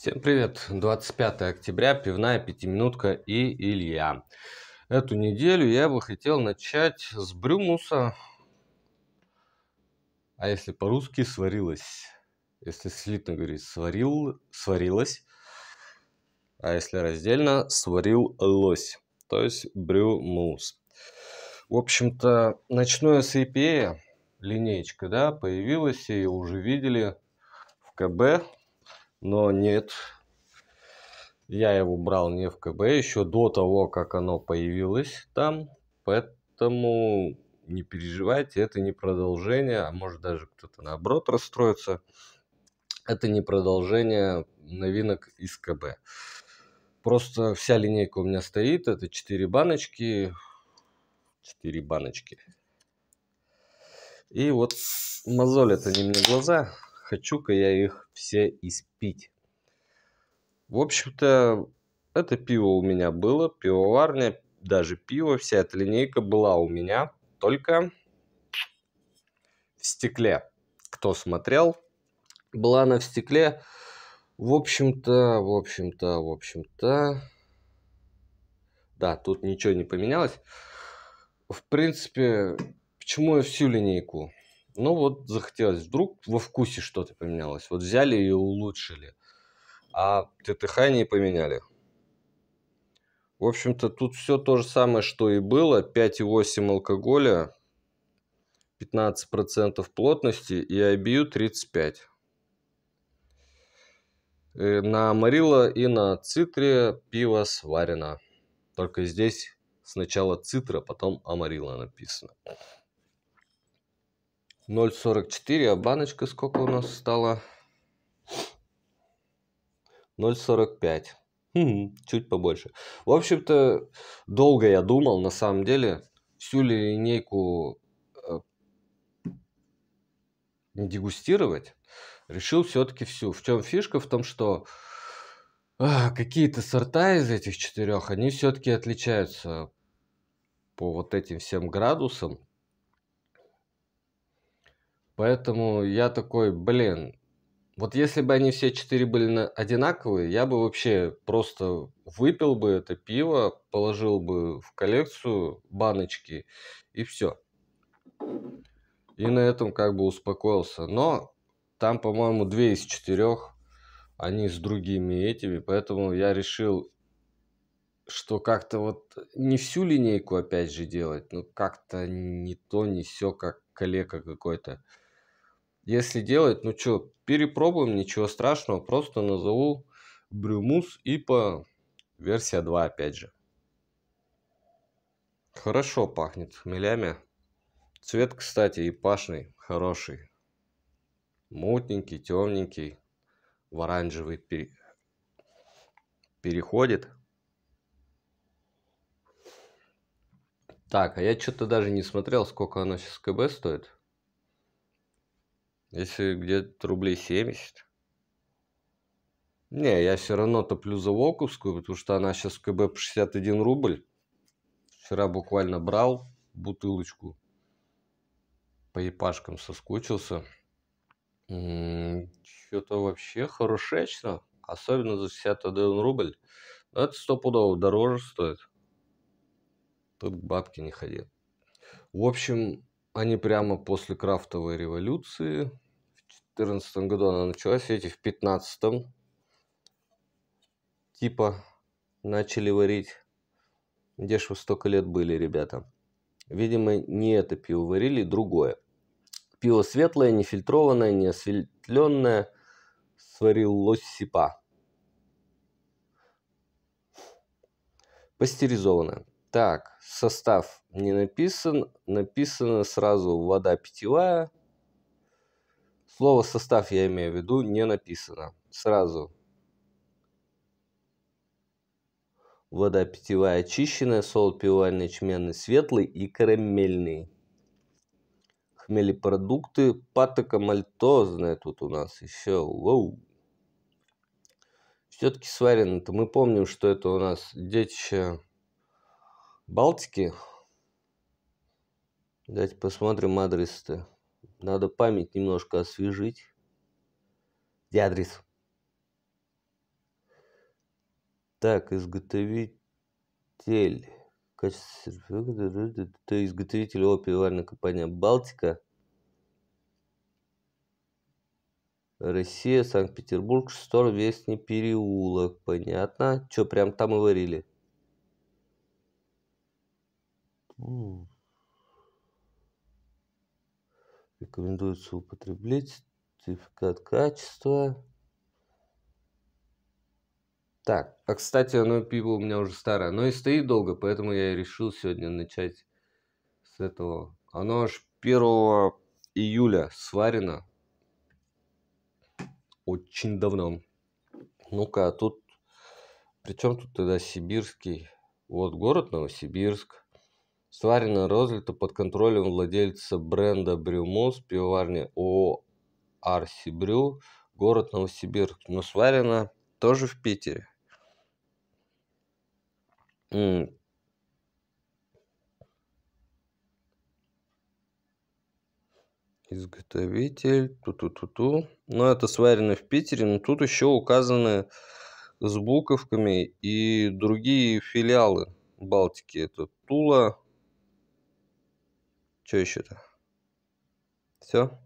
Всем привет! 25 октября, пивная пятиминутка и Илья. Эту неделю я бы хотел начать с Брюмуса, а если по-русски сварилось, если слитно говорить, сварил, сварилось, а если раздельно, сварил лось, то есть Брюмус. В общем-то, ночное с IPA линейка, да, появилась, и уже видели в КБ, но нет, я его брал не в КБ, еще до того, как оно появилось там. Поэтому не переживайте, это не продолжение, а может даже кто-то наоборот расстроится. Это не продолжение новинок из КБ. Просто вся линейка у меня стоит, это 4 баночки, 4 баночки. И вот мозоль это не мне глаза, хочу-ка я их все испить. В общем-то, это пиво у меня было, пивоварня, даже пиво, вся эта линейка была у меня, только в стекле. Кто смотрел, была она в стекле. В общем-то, в общем-то, в общем-то... Да, тут ничего не поменялось. В принципе, почему я всю линейку? Ну вот захотелось, вдруг во вкусе что-то поменялось. Вот взяли и улучшили, а ТТХ не поменяли. В общем-то, тут все то же самое, что и было. 5,8 алкоголя, 15% плотности и IBU 35. Э, и на Марила и на Цитре пиво сварено. Только здесь сначала Цитра, потом Амарила написано. 0,44, а баночка сколько у нас стала? 0,45. Хм, чуть побольше. В общем-то, долго я думал, на самом деле, всю ли линейку э, не дегустировать. Решил все-таки всю. В чем фишка? В том, что э, какие-то сорта из этих четырех, они все-таки отличаются по вот этим всем градусам. Поэтому я такой, блин, вот если бы они все четыре были одинаковые, я бы вообще просто выпил бы это пиво, положил бы в коллекцию баночки и все. И на этом как бы успокоился. Но там, по-моему, две из четырех, они с другими этими, поэтому я решил, что как-то вот не всю линейку опять же делать, ну как-то не то, не все, как коллега какой-то. Если делать, ну что, перепробуем, ничего страшного. Просто назову Брюмус и по версия 2 опять же. Хорошо пахнет хмелями. Цвет, кстати, и пашный, хороший. Мутненький, темненький, в оранжевый пере... переходит. Так, а я что-то даже не смотрел, сколько оно сейчас КБ стоит. Если где-то рублей 70. Не, я все равно топлю за Локовскую, потому что она сейчас в КБ по 61 рубль. Вчера буквально брал бутылочку. По епашкам соскучился. Что-то вообще хорошечно. Особенно за 61 рубль. Но это стопудово дороже стоит. Тут бабки не ходил. В общем, они прямо после крафтовой революции, в 2014 году она началась, эти в 15 типа начали варить. Где ж вы столько лет были, ребята? Видимо, не это пиво варили, другое. Пиво светлое, нефильтрованное, не осветленное, сварил лосипа. Пастеризованное. Так, состав не написан. Написано сразу вода питьевая. Слово состав я имею в виду не написано. Сразу. Вода питьевая очищенная, солод пивальный, чменный, светлый и карамельный. Хмелепродукты, патока мальтозная тут у нас еще. Воу. Все-таки сварено-то. Мы помним, что это у нас детище Балтики. Давайте посмотрим адрес-то. Надо память немножко освежить. Где адрес? Так, изготовитель. Качество Это изготовитель ООО компании «Балтика». Россия, Санкт-Петербург, Штор, Вестный переулок. Понятно. Что, прям там и варили? Рекомендуется употреблять сертификат качества. Так, а кстати, оно пиво у меня уже старое. Оно и стоит долго, поэтому я и решил сегодня начать с этого. Оно аж 1 июля сварено. Очень давно. Ну-ка, а тут... Причем тут тогда сибирский? Вот город Новосибирск. Сварено разлито под контролем владельца бренда Брюмус, пивоварни ООО Арсибрю, город Новосибирск. Но сварено тоже в Питере. М Изготовитель, ту-ту-ту-ту. Но ну, это сварено в Питере, но тут еще указаны с буковками и другие филиалы Балтики. Это Тула, что еще-то? Все.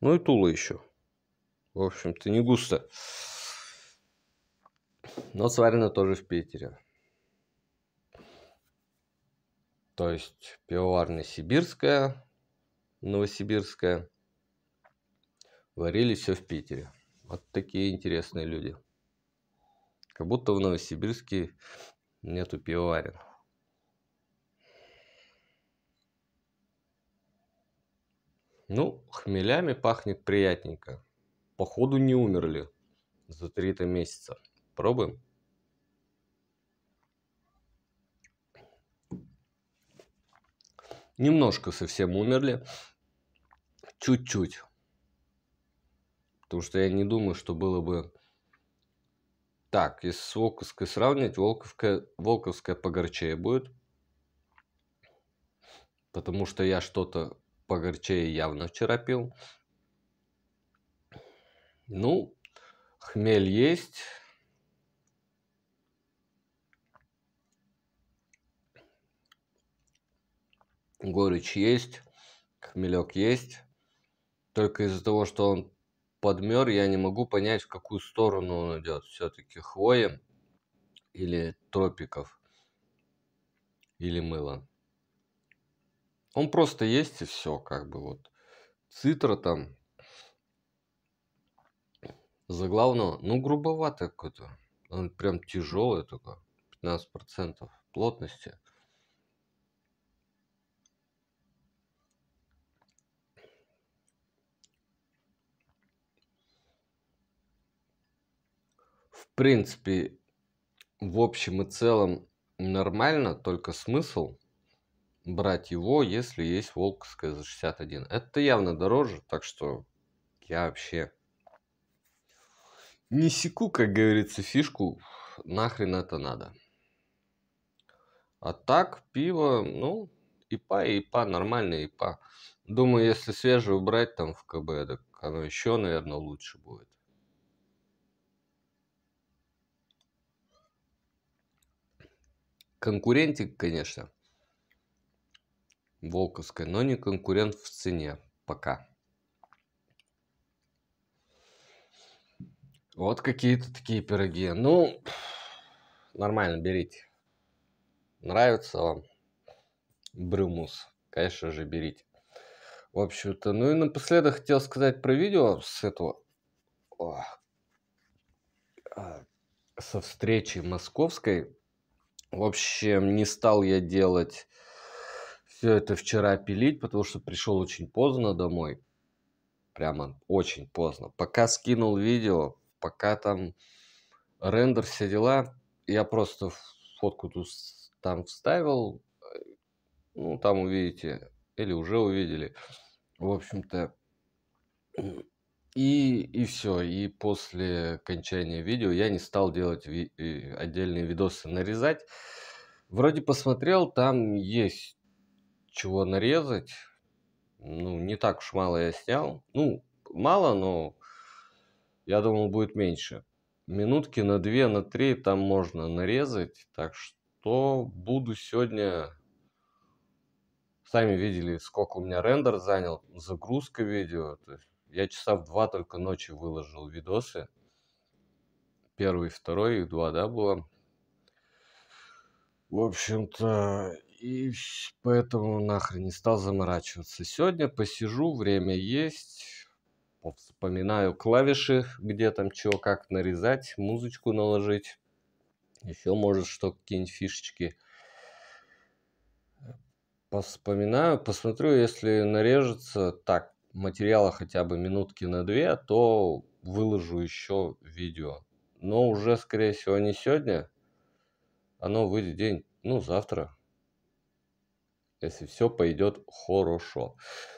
Ну и Тула еще. В общем-то, не густо. Но сварено тоже в Питере. То есть пивоварня сибирская, новосибирская. Варили все в Питере. Вот такие интересные люди. Как будто в Новосибирске нету пивоварен. Ну, хмелями пахнет приятненько. Походу не умерли за три-то месяца. Пробуем. Немножко совсем умерли. Чуть-чуть. Потому что я не думаю, что было бы... Так, если с Волковской сравнивать, Волковская, Волковская погорчее будет. Потому что я что-то погорчее явно вчера пил. Ну, хмель есть. Горечь есть, хмелек есть. Только из-за того, что он подмер, я не могу понять, в какую сторону он идет. Все-таки хвоя или тропиков или мыло. Он просто есть и все, как бы вот. Цитра там за главного, ну грубовато какой-то. Он прям тяжелый такой, 15% плотности. В принципе, в общем и целом нормально, только смысл – брать его, если есть Волковская за 61. Это явно дороже, так что я вообще не секу, как говорится, фишку. Нахрен это надо. А так, пиво, ну, ипа, ипа, нормальная ипа. Думаю, если свежую брать там в КБ, так оно еще, наверное, лучше будет. Конкурентик, конечно. Волковской, но не конкурент в цене пока. Вот какие-то такие пироги. Ну, нормально, берите. Нравится вам брюмус, конечно же, берите. В общем-то, ну и напоследок хотел сказать про видео с этого... О, а, со встречи московской. В общем, не стал я делать все это вчера пилить, потому что пришел очень поздно домой. Прямо очень поздно. Пока скинул видео, пока там рендер, все дела, я просто фотку тут там вставил. Э, ну, там увидите. Или уже увидели. В общем-то. И, и все. И после окончания видео я не стал делать ви- э, отдельные видосы нарезать. Вроде посмотрел, там есть чего нарезать. Ну, не так уж мало я снял. Ну, мало, но я думал, будет меньше. Минутки на две, на три там можно нарезать. Так что буду сегодня... Сами видели, сколько у меня рендер занял, загрузка видео. То есть я часа в два только ночи выложил видосы. Первый, второй, их два, да, было? В общем-то, и поэтому нахрен не стал заморачиваться. Сегодня посижу, время есть, вспоминаю клавиши, где там чего, как нарезать, музычку наложить. Еще, может, что, какие-нибудь фишечки. вспоминаю, посмотрю, если нарежется так, материала хотя бы минутки на две, то выложу еще видео. Но уже, скорее всего, не сегодня. Оно выйдет день, ну, завтра, если все пойдет хорошо.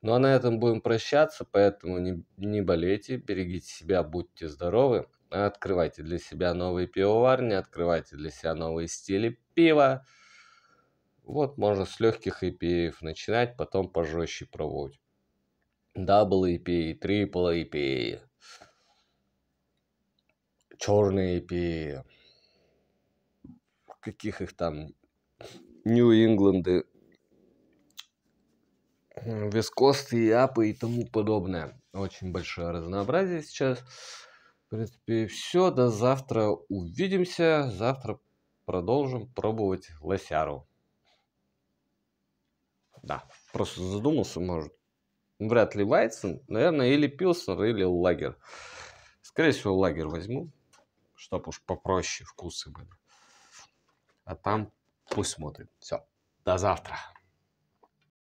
Ну а на этом будем прощаться, поэтому не, не болейте, берегите себя, будьте здоровы, открывайте для себя новые пивоварни, открывайте для себя новые стили пива. Вот можно с легких IPA начинать, потом пожестче проводить, Дабл IPA, трипл IPA, черные IPA, каких их там, Нью-Ингланды, вискосты, апы и тому подобное. Очень большое разнообразие сейчас. В принципе, все. До завтра увидимся. Завтра продолжим пробовать лосяру. Да, просто задумался, может. Вряд ли Вайтсон, наверное, или Пилсон, или Лагер. Скорее всего, Лагер возьму, чтобы уж попроще вкусы были. А там пусть смотрит. Все, до завтра.